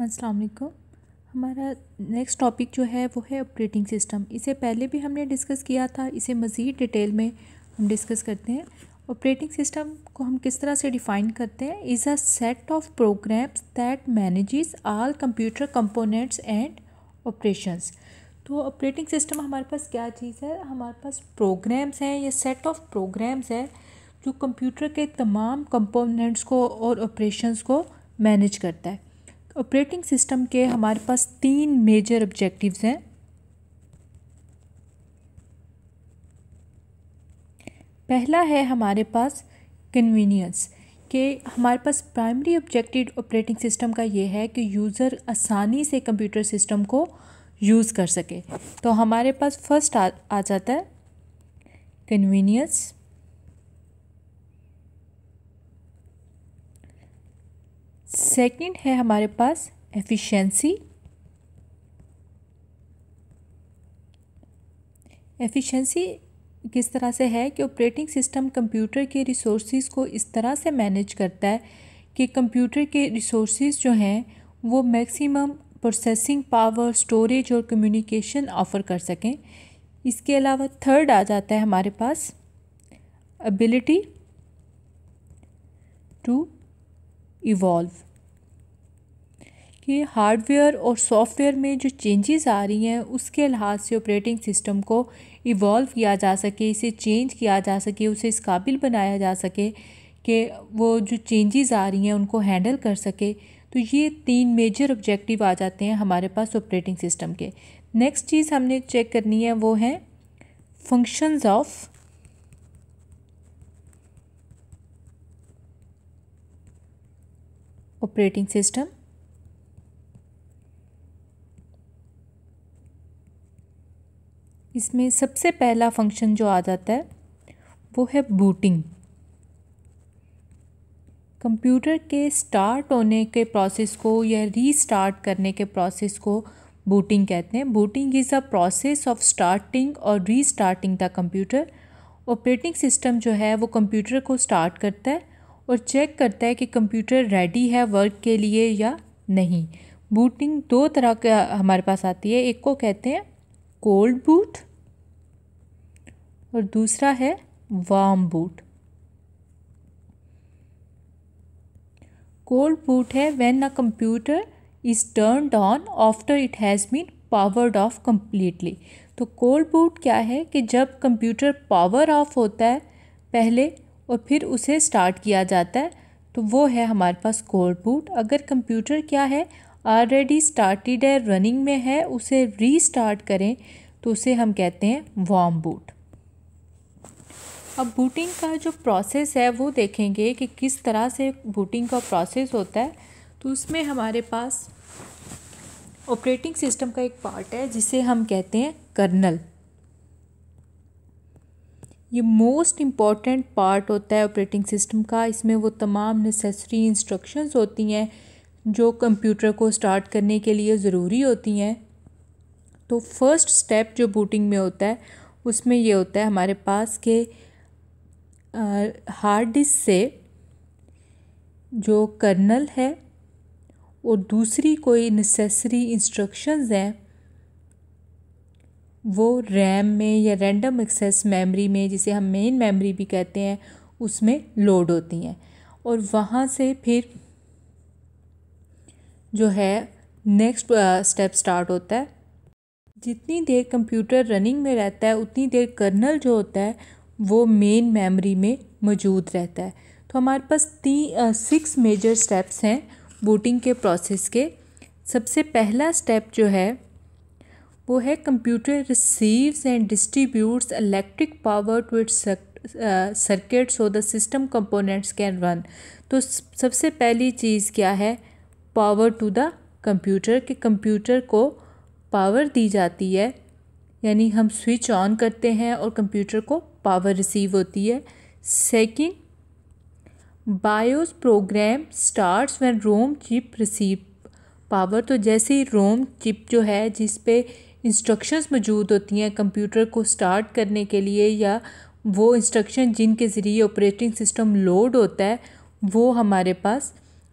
अस्सलाम वालेकुम हमारा नेक्स्ट टॉपिक जो है वो है ऑपरेटिंग सिस्टम इसे पहले भी हमने डिस्कस किया था इसे मज़ीद डिटेल में हम डिस्कस करते हैं ऑपरेटिंग सिस्टम को हम किस तरह से डिफ़ाइन करते हैं is a set of programs that manages all computer components and operations तो ऑपरेटिंग सिस्टम हमारे पास क्या चीज़ है हमारे पास प्रोग्राम्स हैं या सेट ऑफ प्रोग्राम्स है जो कंप्यूटर के तमाम कंपोनेंट्स को और ऑपरेशंस को मैनेज करता है ऑपरेटिंग सिस्टम के हमारे पास तीन मेजर ऑब्जेक्टिव्स हैं पहला है हमारे पास कन्वीनियंस कि हमारे पास प्राइमरी ऑब्जेक्टिव ऑपरेटिंग सिस्टम का ये है कि यूज़र आसानी से कंप्यूटर सिस्टम को यूज़ कर सके तो हमारे पास फर्स्ट आ, आ जाता है कन्वीनियंस सेकंड है हमारे पास एफिशिएंसी एफिशिएंसी किस तरह से है कि ऑपरेटिंग सिस्टम कंप्यूटर के रिसोर्स को इस तरह से मैनेज करता है कि कंप्यूटर के रिसोर्स जो हैं वो मैक्सिमम प्रोसेसिंग पावर स्टोरेज और कम्युनिकेशन ऑफ़र कर सकें इसके अलावा थर्ड आ जाता है हमारे पास एबिलिटी टू इवॉल्व कि हार्डवेयर और सॉफ्टवेयर में जो चेंजेस आ रही हैं उसके लिहाज से ऑपरेटिंग सिस्टम को इवॉल्व किया जा सके इसे चेंज किया जा सके उसे इस काबिल बनाया जा सके कि वो जो चेंजेस आ रही हैं उनको हैंडल कर सके तो ये तीन मेजर ऑब्जेक्टिव आ जाते हैं हमारे पास ऑपरेटिंग सिस्टम के नेक्स्ट चीज़ हमने चेक करनी है वो है फंक्शंस ऑफ ऑपरेटिंग सिस्टम इसमें सबसे पहला फंक्शन जो आ जाता है वो है बूटिंग कंप्यूटर के स्टार्ट होने के प्रोसेस को या रीस्टार्ट करने के प्रोसेस को बूटिंग कहते हैं booting is a process of starting और restarting the computer operating system जो है वो कंप्यूटर को स्टार्ट करता है और चेक करता है कि कंप्यूटर रेडी है वर्क के लिए या नहीं बूटिंग दो तरह का हमारे पास आती है एक को कहते हैं कोल्ड बूट और दूसरा है वार्म बूट कोल्ड बूट है when a computer is turned on after it has been powered off completely तो कोल्ड बूट क्या है कि जब कंप्यूटर पावर ऑफ होता है पहले और फिर उसे स्टार्ट किया जाता है तो वो है हमारे पास कोल्ड बूट अगर कंप्यूटर क्या है ऑलरेडी स्टार्टेड है रनिंग में है उसे रीस्टार्ट करें तो उसे हम कहते हैं वॉम बूट अब बूटिंग का जो प्रोसेस है वो देखेंगे कि किस तरह से बूटिंग का प्रोसेस होता है तो उसमें हमारे पास ऑपरेटिंग सिस्टम का एक पार्ट है जिसे हम कहते हैं कर्नल ये मोस्ट इम्पॉर्टेंट पार्ट होता है ऑपरेटिंग सिस्टम का इसमें वो तमाम नेसेसरी इंस्ट्रक्शंस होती हैं जो कंप्यूटर को स्टार्ट करने के लिए ज़रूरी होती हैं तो फर्स्ट स्टेप जो बूटिंग में होता है उसमें ये होता है हमारे पास के हार्ड डिस्क से जो कर्नल है और दूसरी कोई नेसेसरी इंस्ट्रक्शंस हैं वो रैम में या रैंडम एक्सेस मेमोरी में जिसे हम मेन मेमोरी भी कहते हैं उसमें लोड होती हैं और वहाँ से फिर जो है नेक्स्ट स्टेप स्टार्ट होता है जितनी देर कंप्यूटर रनिंग में रहता है उतनी देर कर्नल जो होता है वो मेन मेमोरी में मौजूद रहता है तो हमारे पास तीन सिक्स मेजर स्टेप्स हैं बूटिंग के प्रोसेस के सबसे पहला स्टेप जो है वो है computer receives and distributes electric power to it circuit so the system components can run तो सबसे पहली चीज़ क्या है पावर टू द कंप्यूटर कि कंप्यूटर को पावर दी जाती है यानी हम स्विच ऑन करते हैं और कंप्यूटर को पावर रिसीव होती है second BIOS program starts when ROM chip receive power तो जैसे ही रोम चिप जो है जिस पे इंस्ट्रक्शंस मौजूद होती हैं कंप्यूटर को स्टार्ट करने के लिए या वो इंस्ट्रक्शन जिनके ज़रिए ऑपरेटिंग सिस्टम लोड होता है वो हमारे पास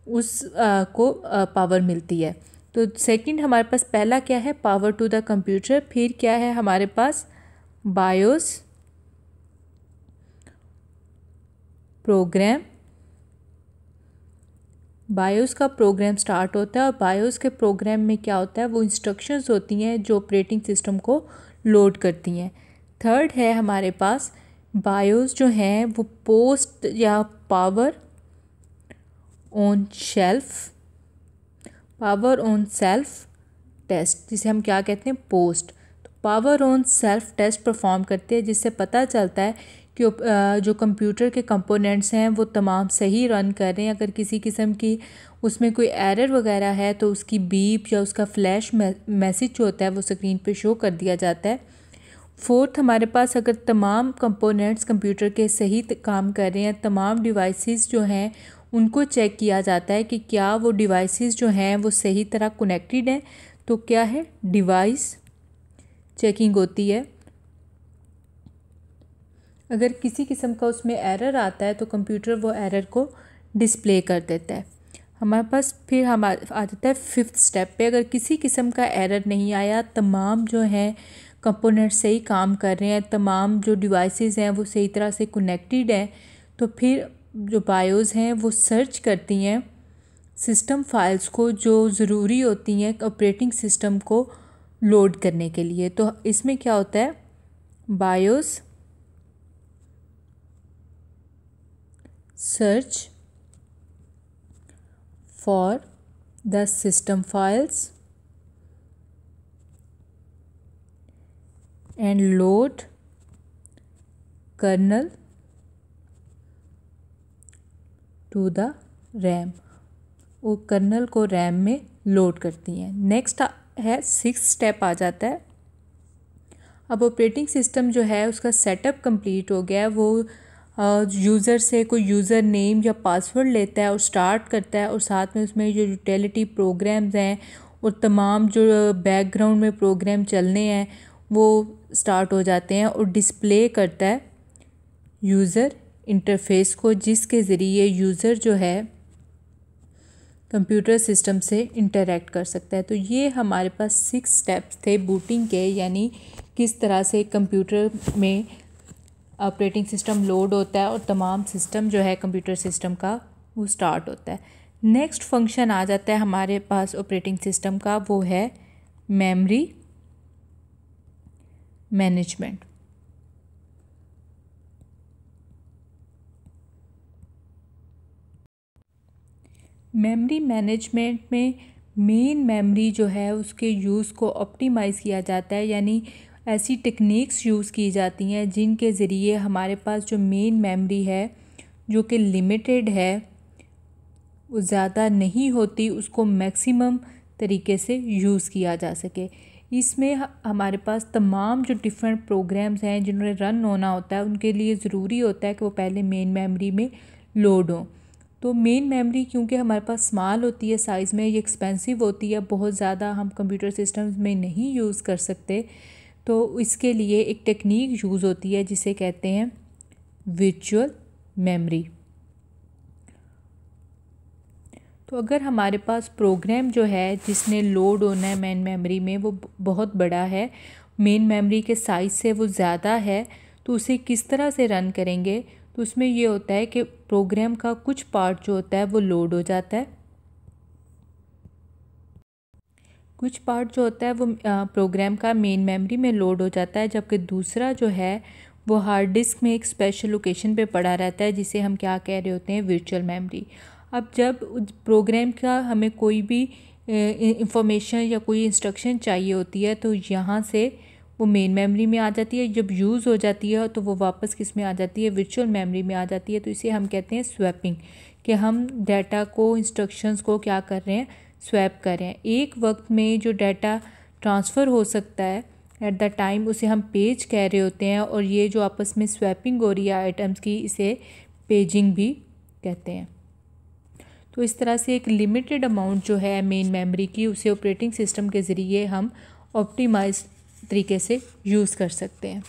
उस आ, को आ, पावर मिलती है तो सेकंड हमारे पास पहला क्या है पावर टू द कंप्यूटर फिर क्या है हमारे पास बायोस प्रोग्राम बायोस का प्रोग्राम स्टार्ट होता है और बायोस के प्रोग्राम में क्या होता है वो इंस्ट्रक्शंस होती हैं जो ऑपरेटिंग सिस्टम को लोड करती हैं थर्ड है हमारे पास बायोस जो हैं वो पोस्ट या power on shelf power on self test जिसे हम क्या कहते हैं पोस्ट तो power on self test perform करते हैं जिससे पता चलता है कि जो कंप्यूटर के कंपोनेंट्स हैं वो तमाम सही रन कर रहे हैं अगर किसी किस्म की उसमें कोई एरर वगैरह है तो उसकी बीप या उसका फ्लैश मैसेज जो होता है वो स्क्रीन पे शो कर दिया जाता है फोर्थ हमारे पास अगर तमाम कंपोनेंट्स कंप्यूटर के सही काम कर रहे हैं तमाम डिवाइसेस जो हैं उनको चेक किया जाता है कि क्या वो डिवाइसेस जो हैं वो सही तरह कनेक्टेड हैं तो क्या है डिवाइस चेकिंग होती है अगर किसी किस्म का उसमें एरर आता है तो कंप्यूटर वो एरर को डिस्प्ले कर देता है हमारे पास फिर हम आ जाता है फिफ्थ स्टेप पे अगर किसी किस्म का एरर नहीं आया तमाम जो हैं कंपोनेंट सही काम कर रहे हैं तमाम जो डिवाइसेस हैं वो सही तरह से कनेक्टेड हैं तो फिर जो बायोज़ हैं वो सर्च करती हैं सिस्टम फाइल्स को जो ज़रूरी होती हैं ऑपरेटिंग सिस्टम को लोड करने के लिए तो इसमें क्या होता है BIOS search for the system files and load kernel to the RAM वो कर्नल को रैम में लोड करती हैं नेक्स्ट है सिक्स स्टेप आ जाता है अब ऑपरेटिंग सिस्टम जो है उसका सेटअप कंप्लीट हो गया है वो यूज़र से कोई यूज़र नेम या पासवर्ड लेता है और स्टार्ट करता है और साथ में उसमें जो यूटिलिटी प्रोग्राम्स हैं और तमाम जो बैकग्राउंड में प्रोग्राम चलने हैं वो स्टार्ट हो जाते हैं और डिस्प्ले करता है यूज़र इंटरफेस को जिसके ज़रिए यूज़र जो है कंप्यूटर सिस्टम से इंटरेक्ट कर सकता है तो ये हमारे पास सिक्स स्टेप्स थे बूटिंग के यानी किस तरह से कंप्यूटर में ऑपरेटिंग सिस्टम लोड होता है और तमाम सिस्टम जो है कंप्यूटर सिस्टम का वो स्टार्ट होता है नेक्स्ट फंक्शन आ जाता है हमारे पास ऑपरेटिंग सिस्टम का वो है मेमोरी मैनेजमेंट मेमोरी मैनेजमेंट में मेन मेमोरी जो है उसके यूज़ को ऑप्टिमाइज़ किया जाता है यानी ऐसी टेक्निक्स यूज़ की जाती हैं जिनके ज़रिए हमारे पास जो मेन मेमोरी है जो कि लिमिटेड है वो ज़्यादा नहीं होती उसको मैक्सिमम तरीके से यूज़ किया जा सके इसमें हमारे पास तमाम जो डिफरेंट प्रोग्राम्स हैं जिन्होंने रन होना होता है उनके लिए ज़रूरी होता है कि वो पहले मेन मेमोरी में लोड हों तो मेन मेमोरी क्योंकि हमारे पास स्मॉल होती है साइज़ में ये एक्सपेंसिव होती है बहुत ज़्यादा हम कंप्यूटर सिस्टम्स में नहीं यूज़ कर सकते तो इसके लिए एक टेक्निक यूज़ होती है जिसे कहते हैं वर्चुअल मेमोरी तो अगर हमारे पास प्रोग्राम जो है जिसने लोड होना है मेन मेमोरी में वो बहुत बड़ा है मेन मेमोरी के साइज़ से वो ज़्यादा है तो उसे किस तरह से रन करेंगे तो उसमें ये होता है कि प्रोग्राम का कुछ पार्ट जो होता है वो लोड हो जाता है कुछ पार्ट जो होता है वो प्रोग्राम का मेन मेमोरी में लोड हो जाता है जबकि दूसरा जो है वो हार्ड डिस्क में एक स्पेशल लोकेशन पे पड़ा रहता है जिसे हम क्या कह रहे होते हैं वर्चुअल मेमोरी अब जब प्रोग्राम का हमें कोई भी इंफॉर्मेशन या कोई इंस्ट्रक्शन चाहिए होती है तो यहाँ से वो मेन मेमोरी में आ जाती है जब यूज़ हो जाती है तो वो वापस किस में आ जाती है वर्चुअल मेमोरी में आ जाती है तो इसे हम कहते हैं स्वैपिंग कि हम डाटा को इंस्ट्रक्शंस को क्या कर रहे हैं स्वैप कर रहे हैं एक वक्त में जो डाटा ट्रांसफ़र हो सकता है एट द टाइम उसे हम पेज कह रहे होते हैं और ये जो आपस में स्वैपिंग हो रही है आइटम्स की इसे पेजिंग भी कहते हैं तो इस तरह से एक लिमिटेड अमाउंट जो है मेन मेमोरी की उसे ऑपरेटिंग सिस्टम के ज़रिए हम ऑप्टिमाइज तरीके से यूज़ कर सकते हैं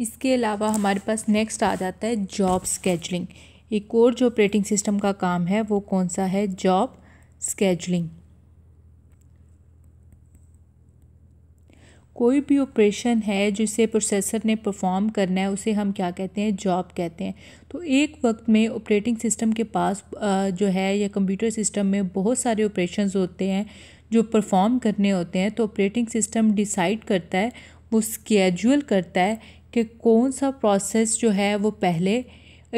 इसके अलावा हमारे पास नेक्स्ट आ जाता है जॉब स्केजलिंग एक और जो ऑपरेटिंग सिस्टम का काम है वो कौन सा है जॉब स्केजलिंग कोई भी ऑपरेशन है जिसे प्रोसेसर ने परफॉर्म करना है उसे हम क्या कहते हैं जॉब कहते हैं तो एक वक्त में ऑपरेटिंग सिस्टम के पास जो है या कंप्यूटर सिस्टम में बहुत सारे ऑपरेशन होते हैं जो परफॉर्म करने होते हैं तो ऑपरेटिंग सिस्टम डिसाइड करता है वो स्केजुअल करता है कि कौन सा प्रोसेस जो है वो पहले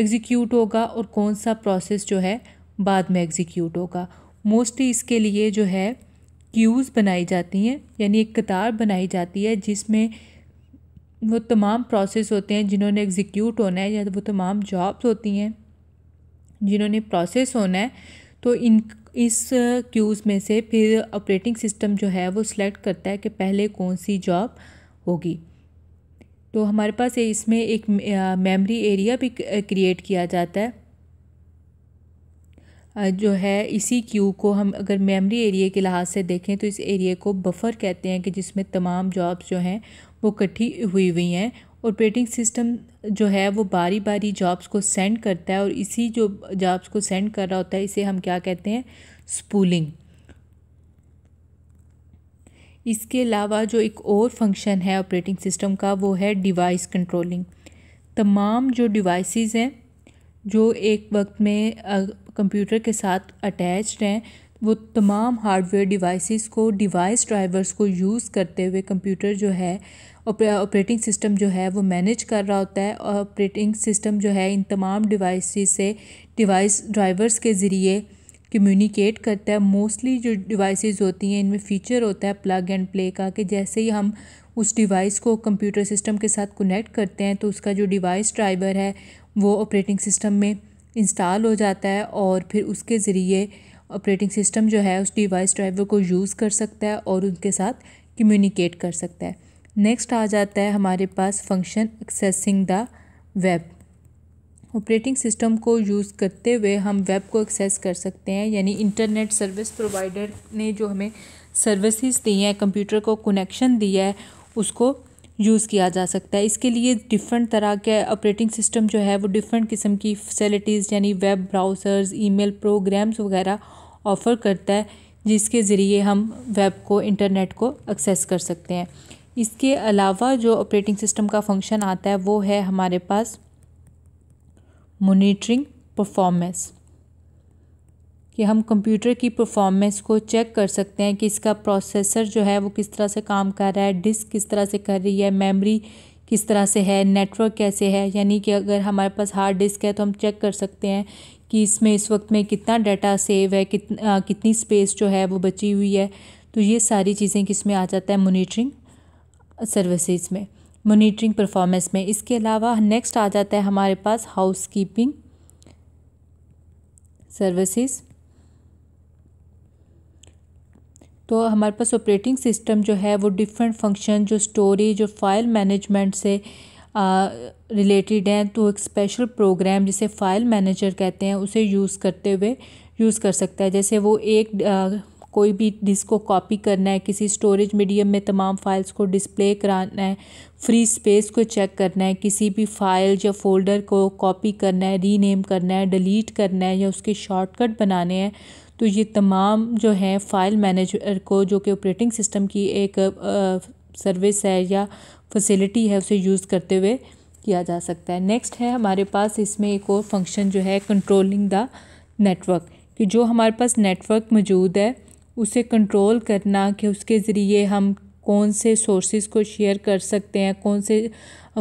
एग्जीक्यूट होगा और कौन सा प्रोसेस जो है बाद में एग्जीक्यूट होगा मोस्टली इसके लिए जो है क्यूज़ बनाई जाती हैं यानी एक कतार बनाई जाती है जिसमें वो तमाम प्रोसेस होते हैं जिन्होंने एग्जीक्यूट होना है या वो तमाम जॉब्स होती हैं जिन्होंने प्रोसेस होना है तो इन इस क्यूज़ में से फिर ऑपरेटिंग सिस्टम जो है वो सिलेक्ट करता है कि पहले कौन सी जॉब होगी तो हमारे पास इसमें एक मेमोरी एरिया भी क्रिएट किया जाता है जो है इसी क्यू को हम अगर मेमोरी एरिया के लिहाज से देखें तो इस एरिए को बफ़र कहते हैं कि जिसमें तमाम जॉब्स जो हैं वो इकट्ठी हुई हुई हैं ऑपरेटिंग सिस्टम जो है वो बारी बारी जॉब्स को सेंड करता है और इसी जो जॉब्स को सेंड कर रहा होता है इसे हम क्या कहते हैं स्पूलिंग इसके अलावा जो एक और फंक्शन है ऑपरेटिंग सिस्टम का वो है डिवाइस कंट्रोलिंग तमाम जो डिवाइसेस हैं जो एक वक्त में कंप्यूटर के साथ अटैच्ड हैं वो तमाम हार्डवेयर डिवाइसेस को डिवाइस ड्राइवर्स को यूज़ करते हुए कंप्यूटर जो है ऑपरेटिंग सिस्टम जो है वो मैनेज कर रहा होता है और ऑपरेटिंग सिस्टम जो है इन तमाम डिवाइसेस से डिवाइस ड्राइवर्स के ज़रिए कम्युनिकेट करता है मोस्टली जो डिवाइसेस होती हैं इनमें फ़ीचर होता है प्लग एंड प्ले का कि जैसे ही हम उस डिवाइस को कंप्यूटर सिस्टम के साथ कनेक्ट करते हैं तो उसका जो डिवाइस ड्राइवर है वो ऑपरेटिंग सिस्टम में इंस्टॉल हो जाता है और फिर उसके ज़रिए ऑपरेटिंग सिस्टम जो है उस डिवाइस ड्राइवर को यूज़ कर सकता है और उनके साथ कम्युनिकेट कर सकता है नेक्स्ट आ जाता है हमारे पास function accessing the web operating system को यूज़ करते हुए हम वेब को एक्सेस कर सकते हैं यानी इंटरनेट सर्विस प्रोवाइडर ने जो हमें सर्विसेज दी हैं कंप्यूटर को कनेक्शन दिया है उसको यूज़ किया जा सकता है इसके लिए डिफरेंट तरह के ऑपरेटिंग सिस्टम जो है वो डिफरेंट किस्म की फैसिलिटीज़ यानी वेब ब्राउज़र्स ईमेल प्रोग्राम्स वगैरह ऑफ़र करता है जिसके ज़रिए हम वेब को इंटरनेट को एक्सेस कर सकते हैं इसके अलावा जो ऑपरेटिंग सिस्टम का फंक्शन आता है वो है हमारे पास मोनिटरिंग परफॉर्मेंस कि हम कंप्यूटर की परफॉर्मेंस को चेक कर सकते हैं कि इसका प्रोसेसर जो है वो किस तरह से काम कर रहा है डिस्क किस तरह से कर रही है मेमोरी किस तरह से है नेटवर्क कैसे है यानी कि अगर हमारे पास हार्ड डिस्क है तो हम चेक कर सकते हैं कि इसमें इस वक्त में कितना डाटा सेव है आ, कितनी स्पेस जो है वो बची हुई है तो ये सारी चीज़ें किस में आ जाता है मोनीटरिंग सर्विसेज में मोनीटरिंग परफॉर्मेंस में इसके अलावा नेक्स्ट आ जाता है हमारे पास हाउस कीपिंग सर्विसेज़ तो हमारे पास ऑपरेटिंग सिस्टम जो है वो डिफरेंट फंक्शन जो स्टोरेज और फाइल मैनेजमेंट से रिलेटेड हैं तो एक स्पेशल प्रोग्राम जिसे फ़ाइल मैनेजर कहते हैं उसे यूज़ करते हुए यूज़ कर सकता है जैसे वो एक आ, कोई भी डिस्क को कॉपी करना है किसी स्टोरेज मीडियम में तमाम फाइल्स को डिस्प्ले कराना है फ्री स्पेस को चेक करना है किसी भी फाइल या फोल्डर को कॉपी करना है रीनेम करना है डिलीट करना है या उसके शॉर्टकट बनाने हैं तो ये तमाम जो है फ़ाइल मैनेजर को जो कि ऑपरेटिंग सिस्टम की एक सर्विस है या फैसिलिटी है उसे यूज़ करते हुए किया जा सकता है नेक्स्ट है हमारे पास इसमें एक और फंक्शन जो है कंट्रोलिंग द नेटवर्क कि जो हमारे पास नेटवर्क मौजूद है उसे कंट्रोल करना कि उसके ज़रिए हम कौन से सोर्सेज को शेयर कर सकते हैं कौन से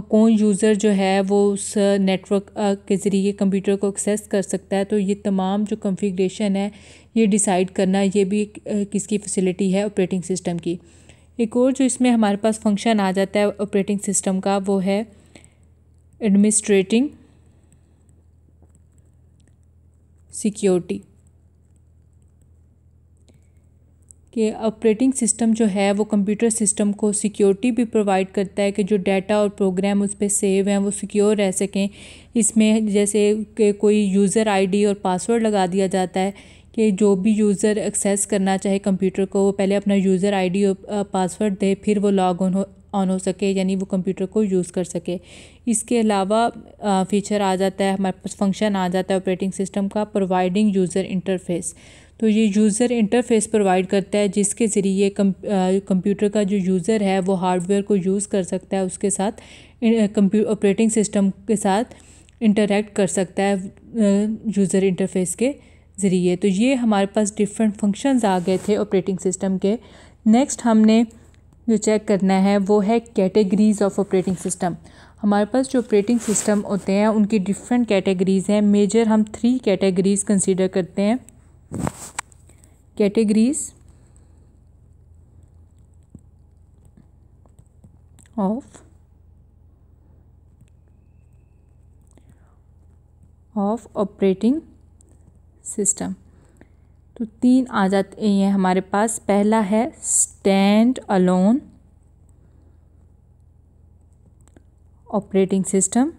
कौन यूज़र जो है वो उस नेटवर्क के ज़रिए कंप्यूटर को एक्सेस कर सकता है तो ये तमाम जो कॉन्फ़िगरेशन है ये डिसाइड करना ये भी किसकी फैसिलिटी है ऑपरेटिंग सिस्टम की एक और जो इसमें हमारे पास फंक्शन आ जाता है ऑपरेटिंग सिस्टम का वो है एडमिनिस्ट्रेटिंग सिक्योरिटी कि ऑपरेटिंग सिस्टम जो है वो कंप्यूटर सिस्टम को सिक्योरिटी भी प्रोवाइड करता है कि जो डाटा और प्रोग्राम उस पर सेव हैं वो सिक्योर रह सकें इसमें जैसे कि कोई यूज़र आईडी और पासवर्ड लगा दिया जाता है कि जो भी यूज़र एक्सेस करना चाहे कंप्यूटर को वो पहले अपना यूज़र आईडी और पासवर्ड दे फिर वो लॉग ऑन हो ऑन हो सके यानी वो कंप्यूटर को यूज़ कर सके इसके अलावा फ़ीचर आ जाता है हमारे पास फंक्शन आ जाता है ऑपरेटिंग सिस्टम का प्रोवाइडिंग यूज़र इंटरफेस तो ये यूज़र इंटरफेस प्रोवाइड करता है जिसके ज़रिए कंप्यूटर का जो यूज़र है वो हार्डवेयर को यूज़ कर सकता है उसके साथ कंप्यू ऑपरेटिंग सिस्टम के साथ इंटरेक्ट कर सकता है यूज़र इंटरफेस के ज़रिए तो ये हमारे पास डिफरेंट फंक्शंस आ गए थे ऑपरेटिंग सिस्टम के नेक्स्ट हमने जो चेक करना है वो है कैटेगरीज ऑफ ऑपरेटिंग सिस्टम हमारे पास जो ऑपरेटिंग सिस्टम होते हैं उनकी डिफरेंट कैटेगरीज़ हैं मेजर हम थ्री कैटेगरीज़ कंसिडर करते हैं categories of of operating system तो तीन आ जाते हैं हमारे पास पहला है stand alone operating system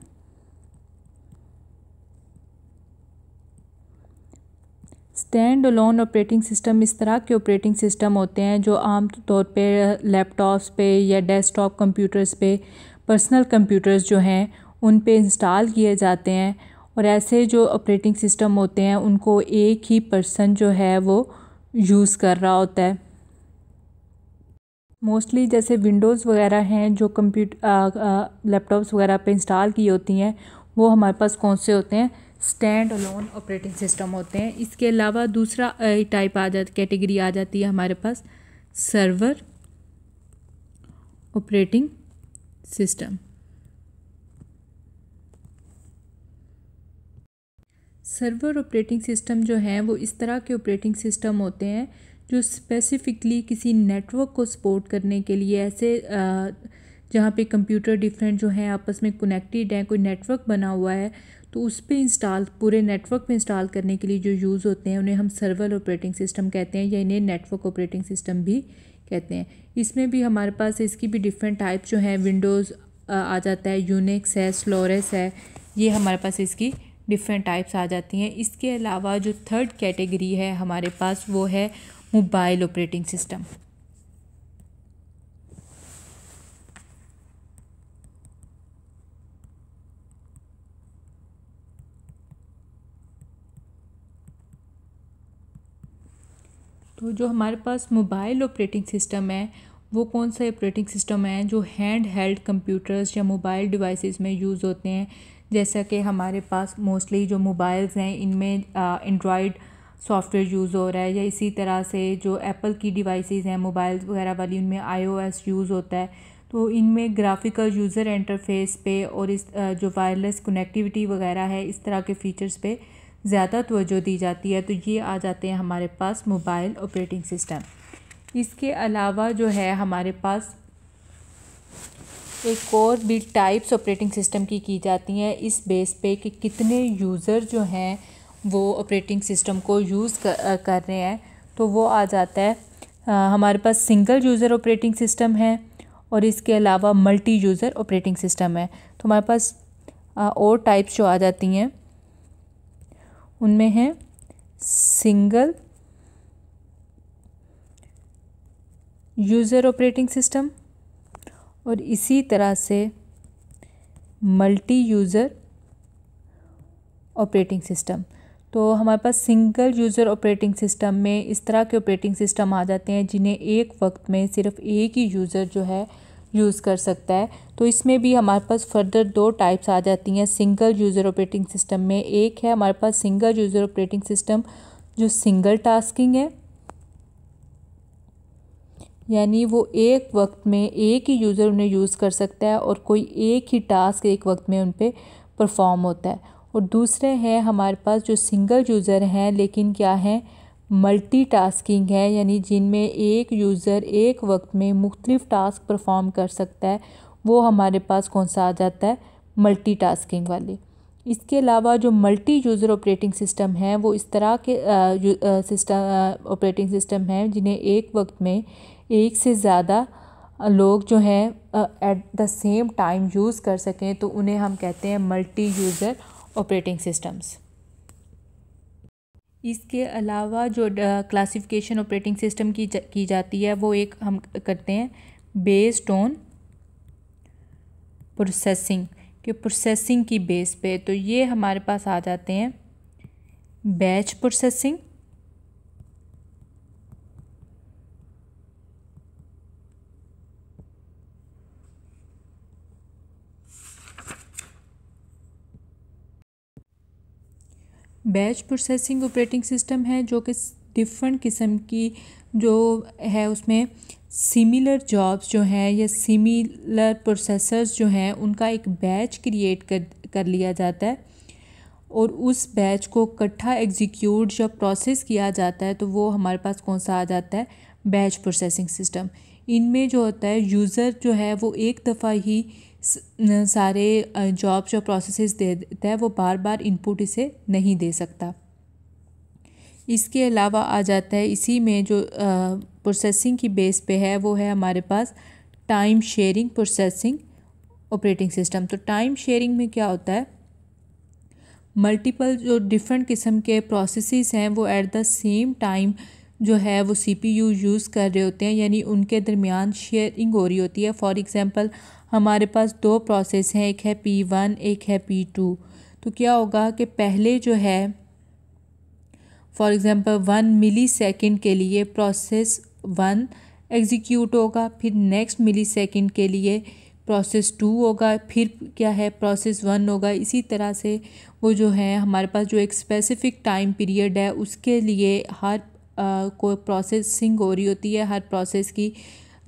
stand alone operating system इस तरह के ऑपरेटिंग सिस्टम होते हैं जो आम तौर पे लैपटॉप्स पे या डेस्कटॉप कंप्यूटर्स पे पर्सनल कंप्यूटर्स जो हैं उन पे इंस्टॉल किए जाते हैं और ऐसे जो ऑपरेटिंग सिस्टम होते हैं उनको एक ही पर्सन जो है वो यूज़ कर रहा होता है मोस्टली जैसे विंडोज़ वगैरह हैं जो कंप्यूटर लैपटॉप्स वगैरह पे इंस्टॉल की होती हैं वो हमारे पास कौन से होते हैं स्टैंड अलोन ऑपरेटिंग सिस्टम होते हैं इसके अलावा दूसरा टाइप आ जा कैटेगरी आ जाती है हमारे पास server operating system server operating system जो हैं वो इस तरह के ऑपरेटिंग सिस्टम होते हैं जो स्पेसिफ़िकली किसी नेटवर्क को सपोर्ट करने के लिए ऐसे जहाँ पे कंप्यूटर डिफरेंट जो हैं आपस में कनेक्टेड हैं कोई नेटवर्क बना हुआ है तो उस पर इंस्टॉल पूरे नेटवर्क में इंस्टॉल करने के लिए जो यूज़ होते हैं उन्हें हम सर्वर ऑपरेटिंग सिस्टम कहते हैं या इन्हें नेटवर्क ऑपरेटिंग सिस्टम भी कहते हैं इसमें भी हमारे पास इसकी भी डिफरेंट टाइप जो हैं विंडोज़ आ जाता है यूनिक्स है स्लोरेस है ये हमारे पास इसकी डिफरेंट टाइप्स आ जाती हैं इसके अलावा जो थर्ड कैटेगरी है हमारे पास वो है मोबाइल ऑपरेटिंग सिस्टम तो जो हमारे पास मोबाइल ऑपरेटिंग सिस्टम है वो कौन सा ऑपरेटिंग सिस्टम है जो हैंड हेल्ड कंप्यूटर्स या मोबाइल डिवाइसेस में यूज़ होते हैं जैसा कि हमारे पास मोस्टली जो मोबाइल्स हैं इनमें एंड्रॉयड सॉफ्टवेयर यूज़ हो रहा है या इसी तरह से जो एप्पल की डिवाइसेस हैं मोबाइल्स वगैरह वाली उनमें आईओएस यूज़ होता है तो इनमें ग्राफिकल यूज़र इंटरफेस पे और इस जो वायरलेस कनेक्टिविटी वगैरह है इस तरह के फ़ीचर्स पे ज़्यादा तोजो दी जाती है तो ये आ जाते हैं हमारे पास मोबाइल ऑपरेटिंग सिस्टम इसके अलावा जो है हमारे पास एक और भी टाइप्स ऑपरेटिंग सिस्टम की की जाती हैं इस बेस पे कि कितने यूज़र जो हैं वो ऑपरेटिंग सिस्टम को यूज़ कर, कर रहे हैं तो वो आ जाता है आ, हमारे पास सिंगल यूज़र ऑपरेटिंग सिस्टम है और इसके अलावा मल्टी यूज़र ऑपरेटिंग सिस्टम है तो हमारे पास आ, और टाइप्स जो आ जाती हैं उनमें हैं सिंगल यूज़र ऑपरेटिंग सिस्टम और इसी तरह से मल्टी यूज़र ऑपरेटिंग सिस्टम तो हमारे पास सिंगल यूज़र ऑपरेटिंग सिस्टम में इस तरह के ऑपरेटिंग सिस्टम आ जाते हैं जिन्हें एक वक्त में सिर्फ एक ही यूज़र जो है यूज़ कर सकता है तो इसमें भी हमारे पास फर्दर दो टाइप्स आ जाती हैं सिंगल यूज़र ऑपरेटिंग सिस्टम में एक है हमारे पास सिंगल यूज़र ऑपरेटिंग सिस्टम जो सिंगल टास्किंग है यानी वो एक वक्त में एक ही यूज़र उन्हें यूज़ कर सकता है और कोई एक ही टास्क एक वक्त में उन पर परफॉर्म होता है और दूसरे हैं हमारे पास जो सिंगल यूज़र हैं लेकिन क्या हैं मल्टीटास्किंग है यानी जिनमें एक यूज़र एक वक्त में मुख्तलिफ़ टास्क परफॉर्म कर सकता है वो हमारे पास कौन सा आ जाता है मल्टीटास्किंग वाले इसके अलावा जो मल्टी यूज़र ऑपरेटिंग सिस्टम है वो इस तरह के सिस्टम ऑपरेटिंग सिस्टम हैं जिन्हें एक वक्त में एक से ज़्यादा लोग जो हैं at the same time use कर सकें तो उन्हें हम कहते हैं मल्टी यूज़र ऑपरेटिंग सिस्टम्स इसके अलावा जो क्लासिफिकेशन ऑपरेटिंग सिस्टम की जा, की जाती है वो एक हम करते हैं बेस्ड ऑन प्रोसेसिंग के प्रोसेसिंग की बेस पे तो ये हमारे पास आ जाते हैं batch processing batch processing operating system है जो कि डिफरेंट किस्म की जो है उसमें सिमिलर जॉब्स जो हैं या सिमिलर प्रोसेसर्स जो हैं उनका एक बैच क्रिएट कर कर लिया जाता है और उस बैच को इकट्ठा एग्जीक्यूट जब प्रोसेस किया जाता है तो वो हमारे पास कौन सा आ जाता है बैच प्रोसेसिंग सिस्टम इनमें जो होता है यूज़र जो है वो एक दफ़ा ही सारे जॉब जो प्रोसेसेस दे देता है वो बार बार इनपुट इसे नहीं दे सकता इसके अलावा आ जाता है इसी में जो प्रोसेसिंग की बेस पे है वो है हमारे पास time sharing processing operating system तो टाइम शेयरिंग में क्या होता है मल्टीपल जो डिफरेंट किस्म के प्रोसेसेस हैं वो एट द सेम टाइम जो है वो सीपीयू यूज़ कर रहे होते हैं यानी उनके दरमियान शेयरिंग हो रही होती है फॉर एग्ज़ाम्पल हमारे पास दो प्रोसेस हैं एक है पी वन एक है पी टू तो क्या होगा कि पहले जो है for example one millisecond के लिए प्रोसेस वन एग्जीक्यूट होगा फिर नेक्स्ट मिली सेकेंड के लिए प्रोसेस टू होगा फिर क्या है प्रोसेस वन होगा इसी तरह से वो जो है हमारे पास जो एक स्पेसिफ़िक टाइम पीरियड है उसके लिए हर आ, को प्रोसेसिंग हो रही होती है हर प्रोसेस की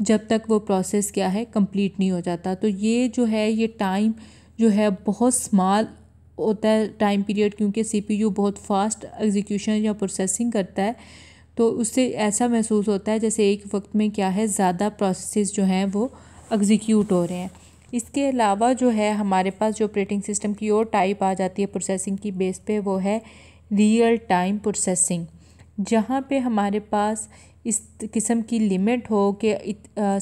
जब तक वो प्रोसेस क्या है कंप्लीट नहीं हो जाता तो ये जो है ये टाइम जो है बहुत स्मॉल होता है टाइम पीरियड क्योंकि सीपीयू बहुत फास्ट एग्जीक्यूशन या प्रोसेसिंग करता है तो उससे ऐसा महसूस होता है जैसे एक वक्त में क्या है ज़्यादा प्रोसेस जो हैं वो एग्जीक्यूट हो रहे हैं इसके अलावा जो है हमारे पास जो ऑपरेटिंग सिस्टम की और टाइप आ जाती है प्रोसेसिंग की बेस पे वो है रियल टाइम प्रोसेसिंग जहाँ पे हमारे पास इस किस्म की लिमिट हो कि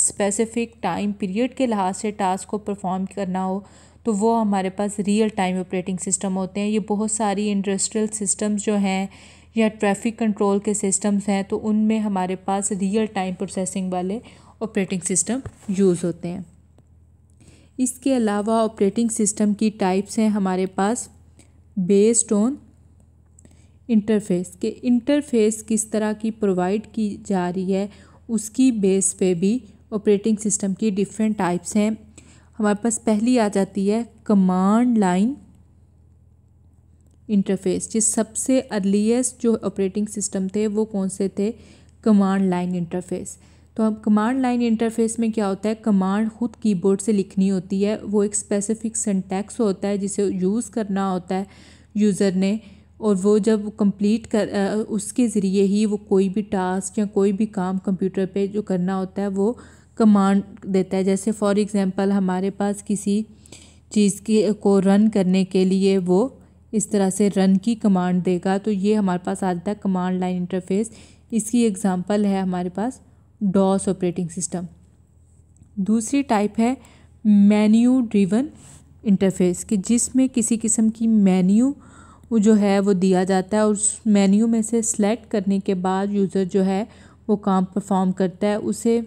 स्पेसिफ़िक टाइम पीरियड के लिहाज से टास्क को परफॉर्म करना हो तो वो हमारे पास रियल टाइम ऑपरेटिंग सिस्टम होते हैं ये बहुत सारी इंडस्ट्रियल सिस्टम्स जो हैं या ट्रैफिक कंट्रोल के सिस्टम्स हैं तो उनमें हमारे पास रियल टाइम प्रोसेसिंग वाले ऑपरेटिंग सिस्टम यूज़ होते हैं इसके अलावा ऑपरेटिंग सिस्टम की टाइप्स हैं हमारे पास बेस्ड ऑन इंटरफेस के इंटरफेस किस तरह की प्रोवाइड की जा रही है उसकी बेस पे भी ऑपरेटिंग सिस्टम की डिफरेंट टाइप्स हैं हमारे पास पहली आ जाती है कमांड लाइन इंटरफेस जिस सबसे अर्लीस्ट जो ऑपरेटिंग सिस्टम थे वो कौन से थे कमांड लाइन इंटरफेस तो अब कमांड लाइन इंटरफेस में क्या होता है कमांड खुद कीबोर्ड से लिखनी होती है वो एक स्पेसिफिक सेंटेक्स होता है जिसे यूज़ करना होता है यूज़र ने और वो जब कंप्लीट कर उसके ज़रिए ही वो कोई भी टास्क या कोई भी काम कंप्यूटर पे जो करना होता है वो कमांड देता है जैसे फॉर एग्ज़ाम्पल हमारे पास किसी चीज़ के को रन करने के लिए वो इस तरह से रन की कमांड देगा तो ये हमारे पास आ जाता है कमांड लाइन इंटरफेस इसकी एग्ज़ाम्पल है हमारे पास डॉस ऑपरेटिंग सिस्टम दूसरी टाइप है मेन्यू ड्रिवन इंटरफेस कि जिसमें किसी किस्म की मेन्यू वो जो है वो दिया जाता है और उस मेन्यू में से सिलेक्ट करने के बाद यूज़र जो है वो काम परफॉर्म करता है उसे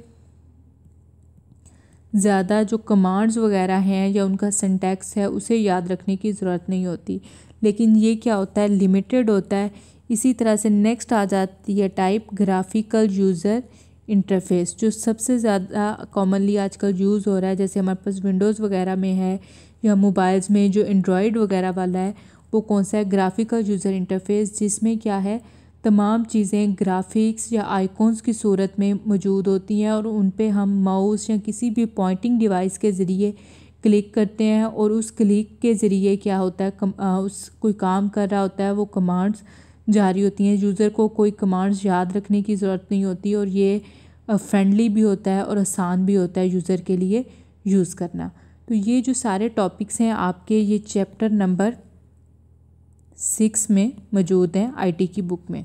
ज़्यादा जो कमांड्स वगैरह हैं या उनका सिंटैक्स है उसे याद रखने की ज़रूरत नहीं होती लेकिन ये क्या होता है लिमिटेड होता है इसी तरह से नेक्स्ट आ जाती है टाइप ग्राफिकल यूज़र इंटरफेस जो सबसे ज़्यादा कॉमनली आजकल यूज़ हो रहा है जैसे हमारे पास विंडोज़ वगैरह में है या मोबाइल्स में जो एंड्रॉयड वगैरह वाला है वो कौन सा है ग्राफिकल यूज़र इंटरफेस जिसमें क्या है तमाम चीज़ें ग्राफिक्स या आइकॉन्स की सूरत में मौजूद होती हैं और उन पे हम माउस या किसी भी पॉइंटिंग डिवाइस के ज़रिए क्लिक करते हैं और उस क्लिक के ज़रिए क्या होता है कम, आ, उस कोई काम कर रहा होता है वो कमांड्स जारी होती हैं यूज़र को कोई कमांड्स याद रखने की ज़रूरत नहीं होती और ये फ्रेंडली भी होता है और आसान भी होता है यूज़र के लिए यूज़ करना तो ये जो सारे टॉपिक्स हैं आपके ये चैप्टर नंबर सिक्स में मौजूद हैं आईटी की बुक में